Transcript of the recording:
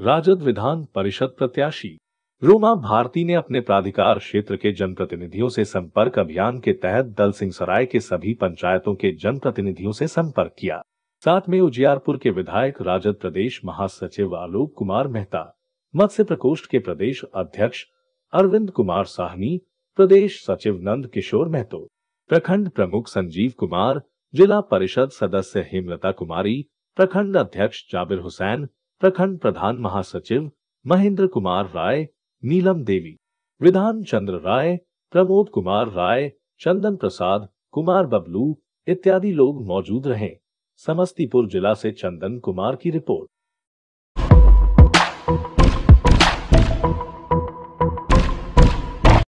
राजद विधान परिषद प्रत्याशी रोमा भारती ने अपने प्राधिकार क्षेत्र के जनप्रतिनिधियों से संपर्क अभियान के तहत दल सिंह सराय के सभी पंचायतों के जनप्रतिनिधियों से संपर्क किया साथ में उजियारपुर के विधायक राजद प्रदेश महासचिव आलोक कुमार मेहता मत्स्य प्रकोष्ठ के प्रदेश अध्यक्ष अरविंद कुमार साहनी प्रदेश सचिव नंद किशोर महतो प्रखंड प्रमुख संजीव कुमार जिला परिषद सदस्य हेमलता कुमारी प्रखंड अध्यक्ष जाबिर हुसैन प्रखंड प्रधान महासचिव महेंद्र कुमार राय नीलम देवी विधान चंद्र राय प्रमोद कुमार राय चंदन प्रसाद कुमार बबलू इत्यादि लोग मौजूद रहे समस्तीपुर जिला से चंदन कुमार की रिपोर्ट